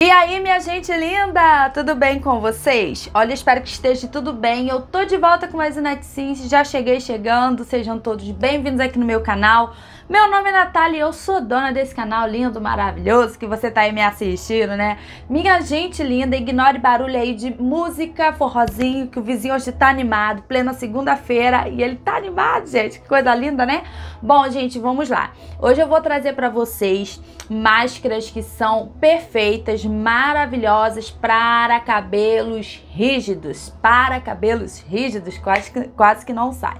El aí, minha gente linda! Tudo bem com vocês? Olha, espero que esteja tudo bem. Eu tô de volta com mais um Sims, já cheguei chegando. Sejam todos bem-vindos aqui no meu canal. Meu nome é Natália e eu sou dona desse canal lindo, maravilhoso, que você tá aí me assistindo, né? Minha gente linda, ignore barulho aí de música, forrozinho, que o vizinho hoje tá animado, plena segunda-feira, e ele tá animado, gente, que coisa linda, né? Bom, gente, vamos lá. Hoje eu vou trazer pra vocês máscaras que são perfeitas, maravilhosas maravilhosas para cabelos rígidos. Para cabelos rígidos, quase que, quase que não sai.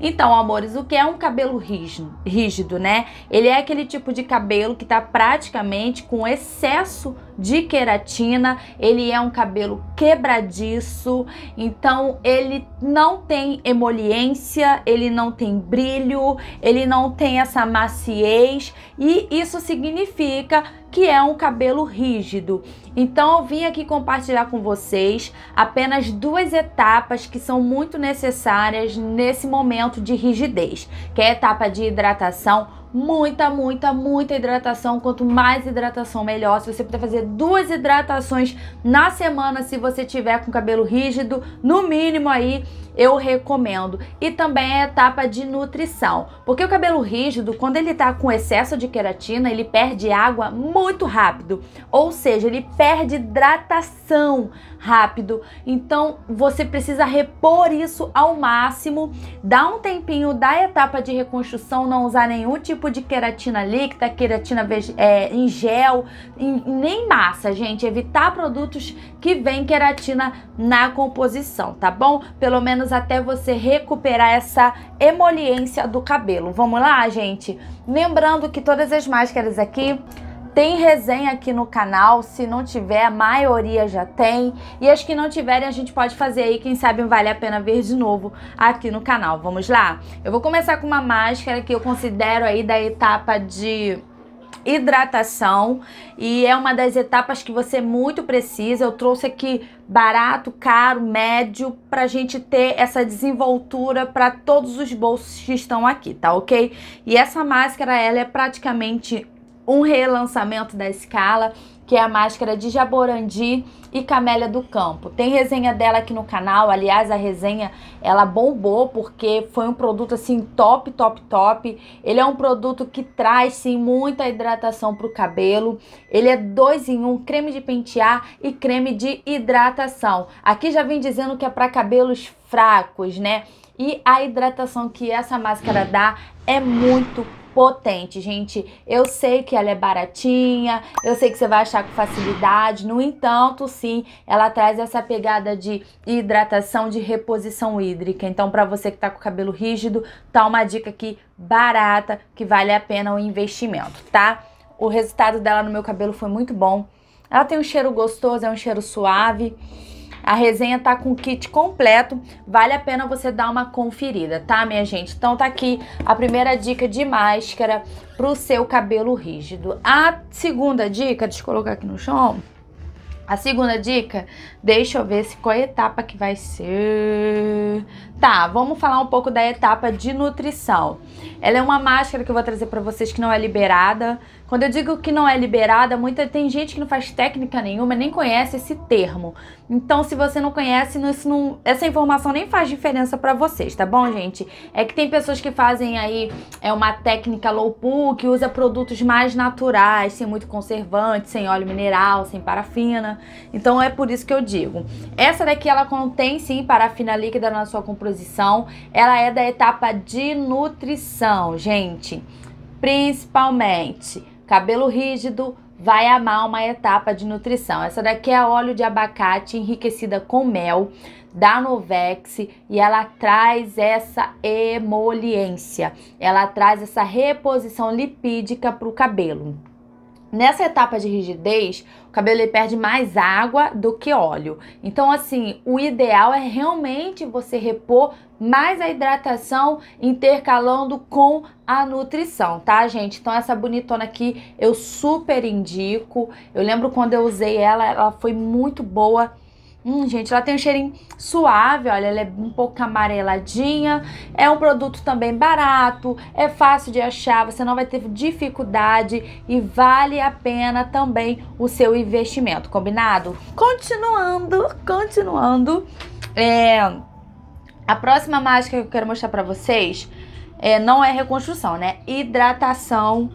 Então, amores, o que é um cabelo rígido, rígido, né? Ele é aquele tipo de cabelo que tá praticamente com excesso de queratina, ele é um cabelo quebradiço, então ele não tem emoliência, ele não tem brilho, ele não tem essa maciez, e isso significa que é um cabelo rígido. Então eu vim aqui compartilhar com vocês apenas duas etapas que são muito necessárias nesse momento de rigidez, que é a etapa de hidratação muita, muita, muita hidratação. Quanto mais hidratação, melhor. Se você puder fazer duas hidratações na semana, se você tiver com cabelo rígido, no mínimo aí eu recomendo. E também a é etapa de nutrição, porque o cabelo rígido, quando ele tá com excesso de queratina, ele perde água muito rápido, ou seja, ele perde hidratação rápido. Então você precisa repor isso ao máximo, dá um tempinho da etapa de reconstrução, não usar nenhum tipo tipo de queratina líquida, queratina é, em gel, em, nem massa, gente. Evitar produtos que vem queratina na composição, tá bom? Pelo menos até você recuperar essa emoliência do cabelo. Vamos lá, gente? Lembrando que todas as máscaras aqui tem resenha aqui no canal, se não tiver, a maioria já tem. E as que não tiverem, a gente pode fazer aí, quem sabe vale a pena ver de novo aqui no canal. Vamos lá? Eu vou começar com uma máscara que eu considero aí da etapa de hidratação e é uma das etapas que você muito precisa. Eu trouxe aqui barato, caro, médio, pra gente ter essa desenvoltura para todos os bolsos que estão aqui, tá ok? E essa máscara, ela é praticamente um relançamento da escala, que é a máscara de Jaborandi e Camélia do Campo. Tem resenha dela aqui no canal, aliás, a resenha ela bombou porque foi um produto assim top, top, top. Ele é um produto que traz sim muita hidratação para o cabelo. Ele é dois em um, creme de pentear e creme de hidratação. Aqui já vem dizendo que é para cabelos fracos, né? E a hidratação que essa máscara dá é muito potente, gente. Eu sei que ela é baratinha, eu sei que você vai achar com facilidade, no entanto, sim, ela traz essa pegada de hidratação, de reposição hídrica. Então, para você que tá com o cabelo rígido, tá uma dica aqui barata, que vale a pena o investimento, tá? O resultado dela no meu cabelo foi muito bom. Ela tem um cheiro gostoso, é um cheiro suave. A resenha tá com kit completo, vale a pena você dar uma conferida, tá, minha gente? Então tá aqui a primeira dica de máscara pro seu cabelo rígido. A segunda dica, deixa eu colocar aqui no chão a segunda dica, deixa eu ver se qual é a etapa que vai ser. Tá, vamos falar um pouco da etapa de nutrição. Ela é uma máscara que eu vou trazer para vocês que não é liberada. Quando eu digo que não é liberada, muita tem gente que não faz técnica nenhuma, nem conhece esse termo. Então, se você não conhece, não, essa informação nem faz diferença para vocês, tá bom, gente? É que tem pessoas que fazem aí é uma técnica low pool, que usa produtos mais naturais, sem muito conservante, sem óleo mineral, sem parafina. Então é por isso que eu digo. Essa daqui ela contém sim parafina líquida na sua composição. Ela é da etapa de nutrição, gente. Principalmente cabelo rígido, vai amar uma etapa de nutrição. Essa daqui é óleo de abacate enriquecida com mel da Novex e ela traz essa emoliência, ela traz essa reposição lipídica para o cabelo. Nessa etapa de rigidez, o cabelo ele perde mais água do que óleo. Então, assim, o ideal é realmente você repor mais a hidratação intercalando com a nutrição, tá, gente? Então, essa bonitona aqui eu super indico. Eu lembro quando eu usei ela, ela foi muito boa Hum, gente, ela tem um cheirinho suave, olha, ela é um pouco amareladinha. É um produto também barato, é fácil de achar, você não vai ter dificuldade e vale a pena também o seu investimento, combinado? Continuando, continuando, é, a próxima máscara que eu quero mostrar pra vocês é, não é reconstrução, né? Hidratação,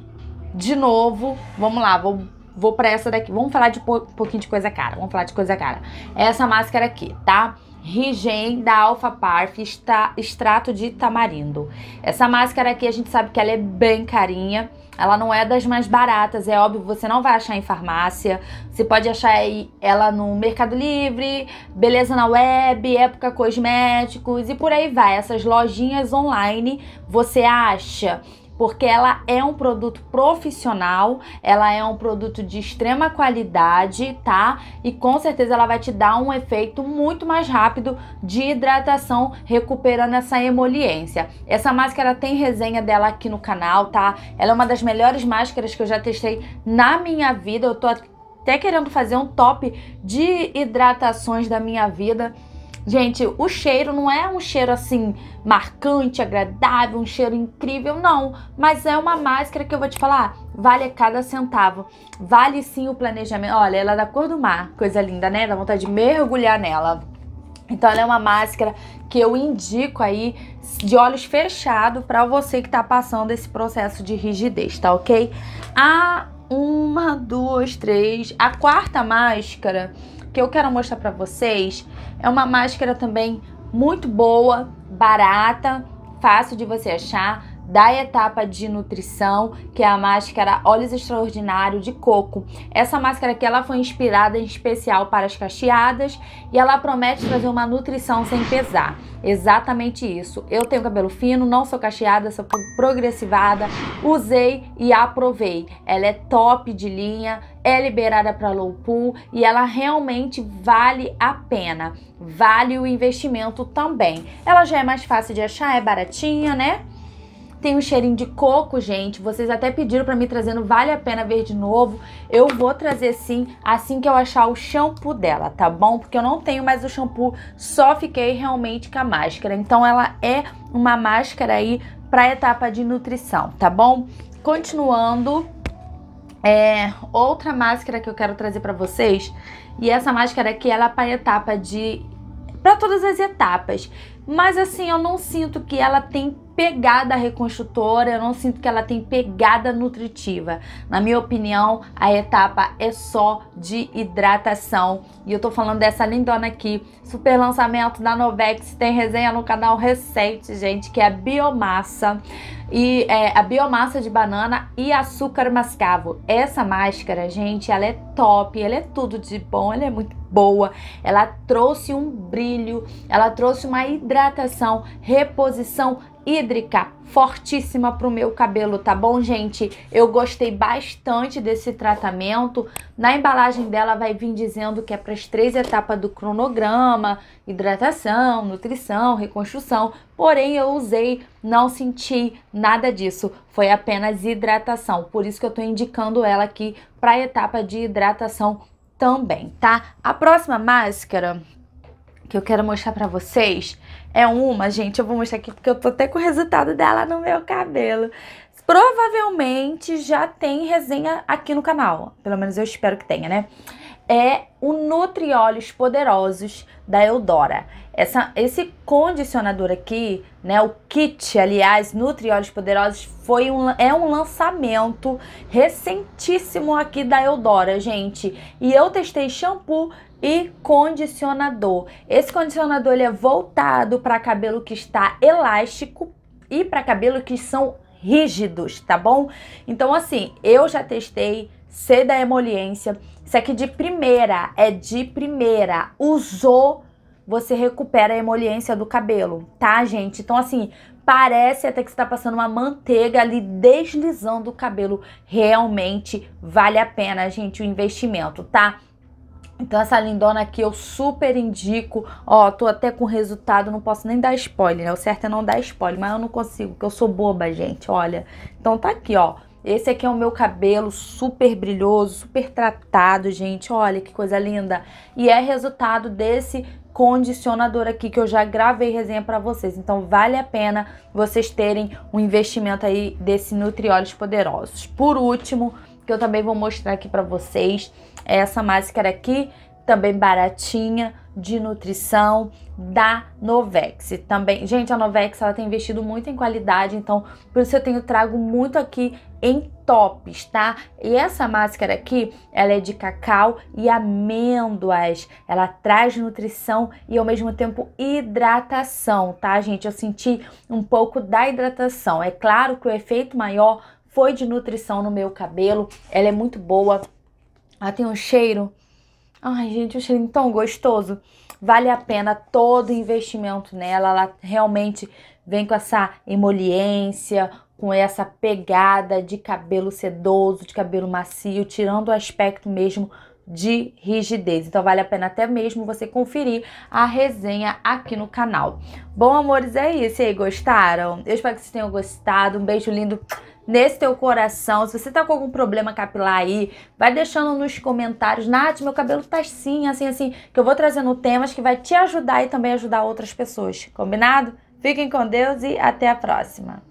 de novo, vamos lá, vou vou pra essa daqui. Vamos falar de um pouquinho de coisa cara. Vamos falar de coisa cara. Essa máscara aqui, tá? Rigen da Alpha Parf está extrato de tamarindo. Essa máscara aqui a gente sabe que ela é bem carinha. Ela não é das mais baratas, é óbvio, você não vai achar em farmácia. Você pode achar ela no Mercado Livre, Beleza na Web, Época Cosméticos e por aí vai. Essas lojinhas online você acha porque ela é um produto profissional, ela é um produto de extrema qualidade, tá? E com certeza ela vai te dar um efeito muito mais rápido de hidratação, recuperando essa emoliência. Essa máscara tem resenha dela aqui no canal, tá? Ela é uma das melhores máscaras que eu já testei na minha vida. Eu tô até querendo fazer um top de hidratações da minha vida Gente, o cheiro não é um cheiro assim marcante, agradável, um cheiro incrível, não. Mas é uma máscara que eu vou te falar, vale cada centavo. Vale sim o planejamento. Olha, ela é da cor do mar, coisa linda, né? Dá vontade de mergulhar nela. Então ela é uma máscara que eu indico aí de olhos fechados para você que tá passando esse processo de rigidez, tá ok? A uma, duas, três. A quarta máscara que eu quero mostrar para vocês é uma máscara também muito boa, barata, fácil de você achar da etapa de nutrição, que é a máscara Olhos Extraordinário de Coco. Essa máscara aqui ela foi inspirada em especial para as cacheadas e ela promete trazer uma nutrição sem pesar. Exatamente isso. Eu tenho cabelo fino, não sou cacheada, sou progressivada, usei e aprovei. Ela é top de linha, é liberada para low pool e ela realmente vale a pena. Vale o investimento também. Ela já é mais fácil de achar, é baratinha, né? tem um cheirinho de coco, gente. Vocês até pediram para mim trazendo, vale a pena ver de novo. Eu vou trazer sim, assim que eu achar o shampoo dela, tá bom? Porque eu não tenho mais o shampoo, só fiquei realmente com a máscara. Então ela é uma máscara aí para etapa de nutrição, tá bom? Continuando, é, outra máscara que eu quero trazer para vocês, e essa máscara aqui ela é para etapa de para todas as etapas. Mas assim, eu não sinto que ela tem pegada reconstrutora, eu não sinto que ela tem pegada nutritiva. Na minha opinião, a etapa é só de hidratação. E eu tô falando dessa lindona aqui, super lançamento da Novex, tem resenha no canal recente, gente, que é a biomassa e é, a biomassa de banana e açúcar mascavo. Essa máscara, gente, ela é top, ela é tudo de bom, ela é muito boa. Ela trouxe um brilho, ela trouxe uma hidratação, reposição hídrica fortíssima para o meu cabelo, tá bom, gente? Eu gostei bastante desse tratamento. Na embalagem dela vai vir dizendo que é para as três etapas do cronograma, hidratação, nutrição, reconstrução. Porém, eu usei, não senti nada disso. Foi apenas hidratação. Por isso que eu estou indicando ela aqui para a etapa de hidratação também, tá? A próxima máscara que eu quero mostrar para vocês é uma, gente, eu vou mostrar aqui porque eu tô até com o resultado dela no meu cabelo. Provavelmente já tem resenha aqui no canal, pelo menos eu espero que tenha, né? É o Nutriolhos Poderosos da Eudora essa, esse condicionador aqui, né, o kit, aliás, Nutri Óleos Poderosos, foi um, é um lançamento recentíssimo aqui da Eudora, gente. E eu testei shampoo e condicionador. Esse condicionador ele é voltado para cabelo que está elástico e para cabelo que são rígidos, tá bom? Então assim, eu já testei, C da emoliência. Isso aqui de primeira, é de primeira. Usou você recupera a emoliência do cabelo, tá, gente? Então, assim, parece até que você está passando uma manteiga ali deslizando o cabelo. Realmente vale a pena, gente, o investimento, tá? Então essa lindona aqui eu super indico. Ó, tô até com resultado, não posso nem dar spoiler, né? O certo é não dar spoiler, mas eu não consigo, porque eu sou boba, gente, olha. Então tá aqui, ó. Esse aqui é o meu cabelo super brilhoso, super tratado, gente. Olha que coisa linda. E é resultado desse condicionador aqui que eu já gravei resenha para vocês. Então vale a pena vocês terem um investimento aí desse Nutrióleos Poderosos. Por último, que eu também vou mostrar aqui para vocês, é essa máscara aqui, também baratinha, de nutrição da Novex. Também, gente, a Novex ela tem investido muito em qualidade, então por isso eu tenho trago muito aqui em tops, tá? E essa máscara aqui, ela é de cacau e amêndoas. Ela traz nutrição e ao mesmo tempo hidratação, tá, gente? Eu senti um pouco da hidratação. É claro que o efeito maior foi de nutrição no meu cabelo. Ela é muito boa. Ela tem um cheiro Ai, gente, um cheirinho tão gostoso. Vale a pena todo investimento nela. Ela realmente vem com essa emoliência, com essa pegada de cabelo sedoso, de cabelo macio, tirando o aspecto mesmo de rigidez. Então vale a pena até mesmo você conferir a resenha aqui no canal. Bom, amores, é isso. E aí, gostaram? Eu espero que vocês tenham gostado. Um beijo lindo nesse teu coração. Se você tá com algum problema capilar aí, vai deixando nos comentários. Nath, meu cabelo tá assim, assim, assim, que eu vou trazendo temas que vai te ajudar e também ajudar outras pessoas. Combinado? Fiquem com Deus e até a próxima.